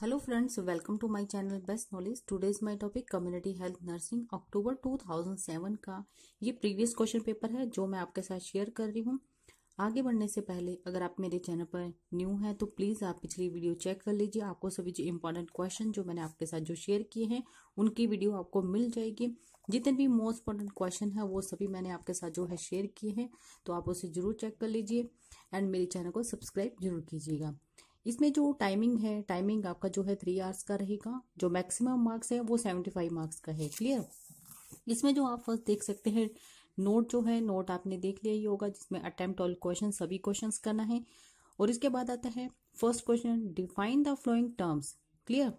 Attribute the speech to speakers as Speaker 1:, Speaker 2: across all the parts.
Speaker 1: friends welcome to to channel best knowledge knowledge is my topic community health nursing October 2007 का ये previous question paper है जो मैं आपके साथ शेयर कर रही हूँ आगे बढ़ने से पहले अगर आप मेरे चैनल पर न्यू हैं तो प्लीज़ आप पिछली वीडियो चेक कर लीजिए आपको सभी जो इम्पोर्टेंट क्वेश्चन जो मैंने आपके साथ जो शेयर किए हैं उनकी वीडियो आपको मिल जाएगी जितने भी मोस्ट इंपॉर्टेंट क्वेश्चन है वो सभी मैंने आपके साथ जो है शेयर किए हैं तो आप उसे जरूर चेक कर लीजिए एंड मेरे चैनल को सब्सक्राइब जरूर कीजिएगा इसमें जो टाइमिंग है टाइमिंग आपका जो है थ्री आवर्स का रहेगा जो मैक्सिमम मार्क्स है वो सेवेंटी फाइव मार्क्स का है क्लियर इसमें जो आप फर्स्ट देख सकते हैं नोट जो है नोट आपने देख लिया ही होगा जिसमें अटेम्प्ट ऑल क्वेश्चन सभी क्वेश्चन करना है और इसके बाद आता है first question define the following terms clear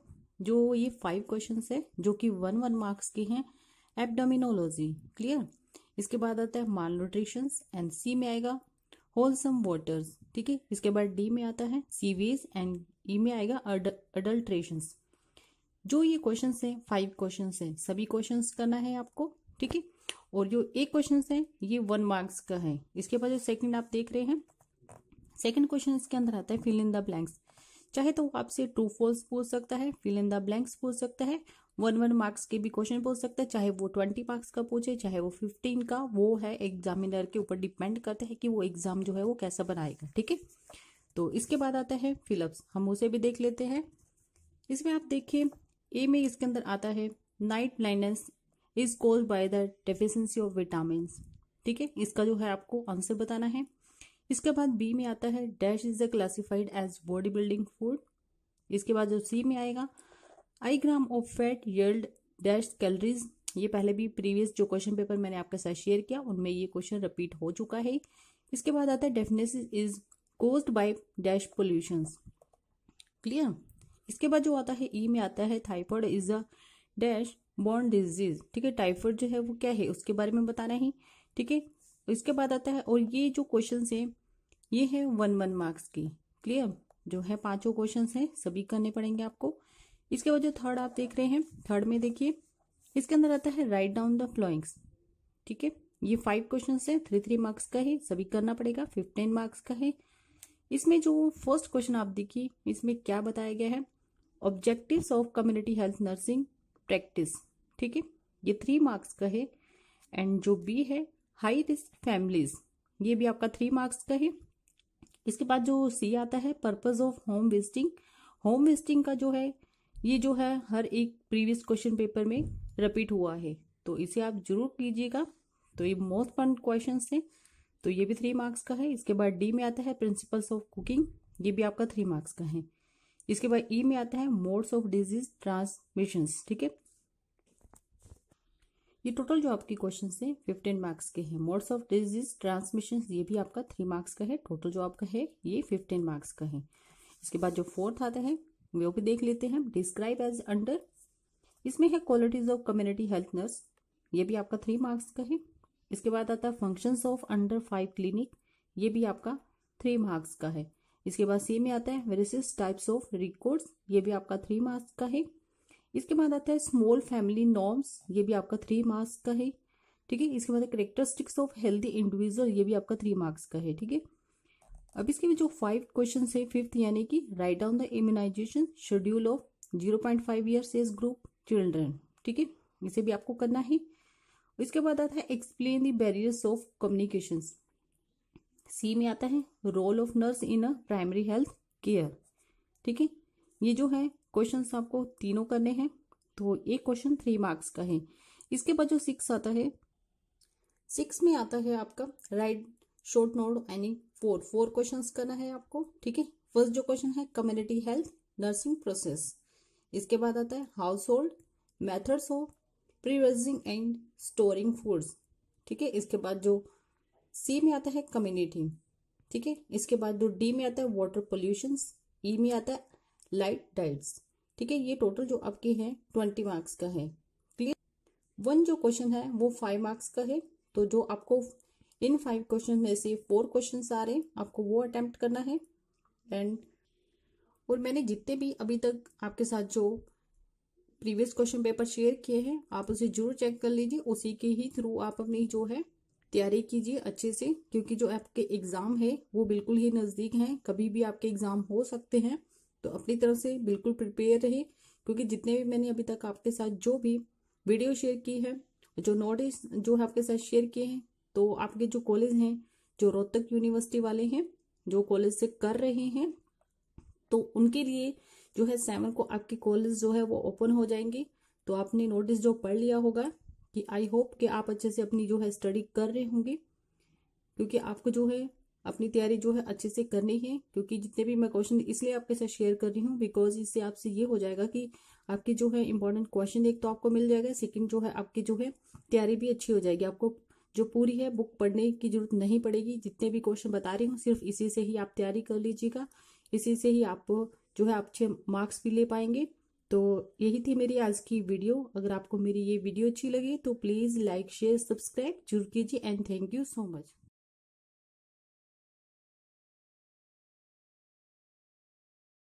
Speaker 1: जो ये फाइव क्वेश्चन है जो कि वन वन मार्क्स के हैं एपडोमिनोलॉजी क्लियर इसके बाद आता है माल न्यूट्रिशंस एंड सी में आएगा होलसम वाटर्स ठीक है इसके बाद डी में आता है सीवेज एंड ई में आएगा अडल्ट्रेशन जो ये क्वेश्चन है फाइव क्वेश्चन है सभी क्वेश्चन करना है आपको ठीक है और जो एक क्वेश्चन है ये वन मार्क्स का है इसके बाद जो सेकंड आप देख रहे हैं सेकंड क्वेश्चन इसके अंदर आता है फिल इन द ब्लैंक्स चाहे तो आपसे ट्रू फॉल्स पूछ सकता है फिल इन द ब्लैंक्स पूछ सकता है वन वन मार्क्स के भी क्वेश्चन पूछ सकता है चाहे वो ट्वेंटी मार्क्स का पूछे चाहे वो फिफ्टीन का वो है एग्जामिनर के ऊपर डिपेंड करता है कि वो एग्जाम जो है वो कैसा बनाएगा ठीक है तो इसके बाद आता है फिलअप्स हम उसे भी देख लेते हैं इसमें आप देखिए ए में इसके अंदर आता है night blindness is caused by the deficiency of vitamin ठीक है इसका जो है आपको आंसर बताना है इसके बाद बी में आता है dash is the classified as body building food इसके बाद जो सी में आएगा I gram of fat yield dash calories ये पहले भी प्रीवियस जो क्वेश्चन पेपर मैंने आपके साथ शेयर किया उनमें ये क्वेश्चन रिपीट हो चुका है इसके बाद आता है deafness is caused by dash pollutions clear इसके बाद जो आता है ई में आता है typhoid is a dash borne disease ठीक है टाइफॉइड जो है वो क्या है उसके बारे में बताना है ठीक है इसके बाद आता है और ये जो क्वेश्चन है ये है वन वन मार्क्स की क्लियर जो है पांचों क्वेश्चन हैं सभी करने पड़ेंगे आपको इसके बाद जो थर्ड आप देख रहे हैं थर्ड में देखिए इसके अंदर आता है राइट डाउन द फ्लोइंग्स ठीक है ये फाइव क्वेश्चन है थ्री थ्री मार्क्स का है सभी करना पड़ेगा फिफ्टीन मार्क्स का है इसमें जो फर्स्ट क्वेश्चन आप देखिए इसमें क्या बताया गया है objective of community health nursing practice ठीक है ये थ्री मार्क्स का है एंड जो बी है हाई रिस्क फैमिलीज ये भी आपका थ्री मार्क्स का है इसके बाद जो सी आता है purpose of home visiting home visiting का जो है ये जो है हर एक प्रीवियस क्वेश्चन पेपर में रिपीट हुआ है तो इसे आप जरूर कीजिएगा तो ये मोस्ट फन क्वेश्चन है तो ये भी थ्री मार्क्स का है इसके बाद डी में आता है प्रिंसिपल्स ऑफ कुकिंग ये भी आपका थ्री मार्क्स का है इसके बाद ई e में आता है मोड्स ऑफ डिजीज ट्रांसमिशन ठीक है ये टोटल जो आपके क्वेश्चन है फिफ्टीन मार्क्स के हैं मोड्स ऑफ डिजीज ट्रांसमिशन ये भी आपका थ्री मार्क्स का है टोटल जो आपका है ये फिफ्टीन मार्क्स का है इसके बाद जो फोर्थ आता है वो भी देख लेते हैं डिस्क्राइब एज अंडर इसमें है qualities of community health nurse ये भी आपका थ्री मार्क्स का है इसके बाद आता है function of under five clinic ये भी आपका थ्री मार्क्स का है इसके बाद सी में आता है वेरियस टाइप्स ऑफ रिकॉर्ड्स ये भी आपका थ्री मार्क्स का है इसके बाद आता है स्मॉल फैमिली नॉर्म्स ये भी आपका थ्री मार्क्स का है ठीक है इसके बाद करेक्टरिस्टिक्स ऑफ हेल्दी इंडिविजुअल ये भी आपका थ्री मार्क्स का है ठीक है अब इसके भी जो फाइव क्वेश्चन है फिफ्थ यानी कि write down the immunisation schedule of zero point five year age group children ठीक है इसे भी आपको करना है इसके बाद आता है explain the barriers of communication C में आता है role of nurse in a primary health care ठीक है ये जो है क्वेश्चन आपको तीनों करने हैं तो एक क्वेश्चन थ्री मार्क्स का है इसके बाद जो सिक्स आता है सिक्स में आता है आपका राइट शॉर्ट नोट यानी फोर फोर क्वेश्चन करना है आपको ठीक है फर्स्ट जो क्वेश्चन है कम्युनिटी हेल्थ नर्सिंग प्रोसेस इसके बाद आता है household methods of preserving and storing foods ठीक है इसके बाद जो सी में आता है कम्युनिटी ठीक है इसके बाद जो डी में आता है वाटर पोल्यूशन ई में आता है लाइट डाइट्स ठीक है ये टोटल जो आपके है ट्वेंटी मार्क्स का है क्लियर वन जो क्वेश्चन है वो फाइव मार्क्स का है तो जो आपको इन फाइव क्वेश्चन में से फोर क्वेश्चन आ रहे हैं आपको वो अटेम्प्ट करना है एंड और मैंने जितने भी अभी तक आपके साथ जो प्रीवियस क्वेश्चन पेपर शेयर किए हैं आप उसे जरूर चेक कर लीजिए उसी के ही थ्रू आप अपनी जो है तैयारी कीजिए अच्छे से क्योंकि जो आपके एग्ज़ाम है वो बिल्कुल ही नज़दीक हैं कभी भी आपके एग्ज़ाम हो सकते हैं तो अपनी तरफ से बिल्कुल प्रिपेयर रहे क्योंकि जितने भी मैंने अभी तक आपके साथ जो भी वीडियो शेयर की है जो नोटिस जो है आपके साथ शेयर किए हैं तो आपके जो कॉलेज हैं जो रोहतक यूनिवर्सिटी वाले हैं जो कॉलेज से कर रहे हैं तो उनके लिए जो है सेवन को आपके कॉलेज जो है वो ओपन हो जाएंगे तो आपने नोटिस जो पढ़ लिया होगा कि आई होप कि आप अच्छे से अपनी जो है स्टडी कर रहे होंगे क्योंकि आपको जो है अपनी तैयारी जो है अच्छे से करनी है क्योंकि जितने भी मैं क्वेश्चन इसलिए आपके साथ शेयर कर रही हूँ बिकॉज इससे आपसे ये हो जाएगा कि आपके जो है इंपॉर्टेंट क्वेश्चन एक तो आपको मिल जाएगा सेकंड जो है आपकी जो है तैयारी भी अच्छी हो जाएगी आपको जो पूरी है बुक पढ़ने की जरूरत नहीं पड़ेगी जितने भी क्वेश्चन बता रही हूँ सिर्फ इसी से ही आप तैयारी कर लीजिएगा इसी से ही आप जो है अच्छे मार्क्स भी ले पाएंगे तो यही थी मेरी आज की वीडियो अगर आपको मेरी ये वीडियो अच्छी लगी तो प्लीज़ लाइक शेयर सब्सक्राइब जरूर कीजिए and thank you so much